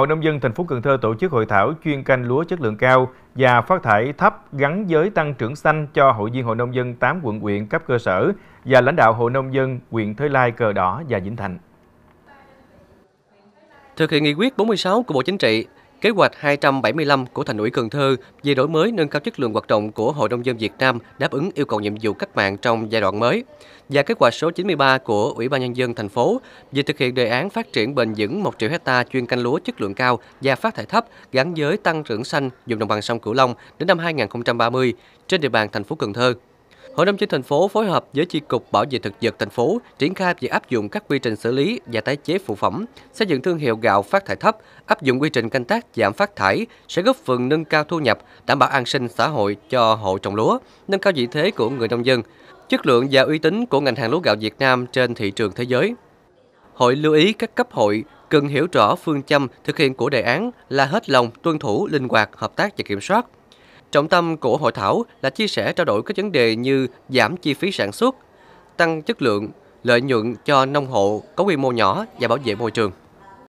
Hội nông dân thành phố Cần Thơ tổ chức hội thảo chuyên canh lúa chất lượng cao và phát thải thấp gắn với tăng trưởng xanh cho hội viên hội nông dân 8 quận huyện cấp cơ sở và lãnh đạo hội nông dân huyện Thới Lai, Cờ Đỏ và Vĩnh Thạnh. Thực hiện nghị quyết 46 của Bộ Chính trị Kế hoạch 275 của Thành ủy Cần Thơ về đổi mới nâng cao chất lượng hoạt động của Hội Nông dân Việt Nam đáp ứng yêu cầu nhiệm vụ cách mạng trong giai đoạn mới và kế hoạch số 93 của Ủy ban Nhân dân thành phố về thực hiện đề án phát triển bền vững 1 triệu hecta chuyên canh lúa chất lượng cao và phát thải thấp gắn với tăng trưởng xanh vùng đồng bằng sông Cửu Long đến năm 2030 trên địa bàn thành phố Cần Thơ. Hội nông dân thành phố phối hợp với chi cục bảo vệ thực vật thành phố triển khai việc áp dụng các quy trình xử lý và tái chế phụ phẩm, xây dựng thương hiệu gạo phát thải thấp, áp dụng quy trình canh tác giảm phát thải sẽ góp phần nâng cao thu nhập, đảm bảo an sinh xã hội cho hộ trồng lúa, nâng cao vị thế của người nông dân, chất lượng và uy tín của ngành hàng lúa gạo Việt Nam trên thị trường thế giới. Hội lưu ý các cấp hội cần hiểu rõ phương châm thực hiện của đề án là hết lòng tuân thủ, linh hoạt, hợp tác và kiểm soát Trọng tâm của hội thảo là chia sẻ trao đổi các vấn đề như giảm chi phí sản xuất, tăng chất lượng, lợi nhuận cho nông hộ có quy mô nhỏ và bảo vệ môi trường.